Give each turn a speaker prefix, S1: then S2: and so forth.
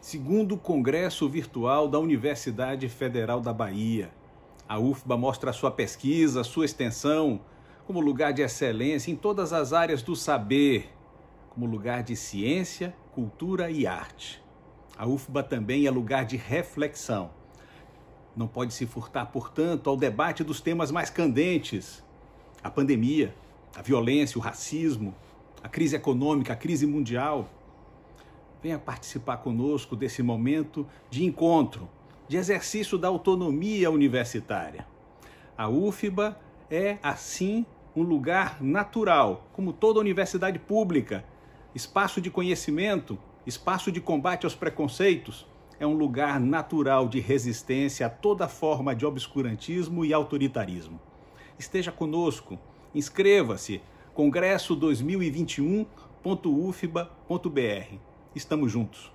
S1: Segundo Congresso Virtual da Universidade Federal da Bahia. A UFBA mostra sua pesquisa, sua extensão, como lugar de excelência em todas as áreas do saber, como lugar de ciência, cultura e arte. A UFBA também é lugar de reflexão. Não pode se furtar, portanto, ao debate dos temas mais candentes a pandemia, a violência, o racismo, a crise econômica, a crise mundial. Venha participar conosco desse momento de encontro, de exercício da autonomia universitária. A UFBA é, assim, um lugar natural, como toda universidade pública, espaço de conhecimento, espaço de combate aos preconceitos, é um lugar natural de resistência a toda forma de obscurantismo e autoritarismo esteja conosco. Inscreva-se congresso2021.ufba.br. Estamos juntos.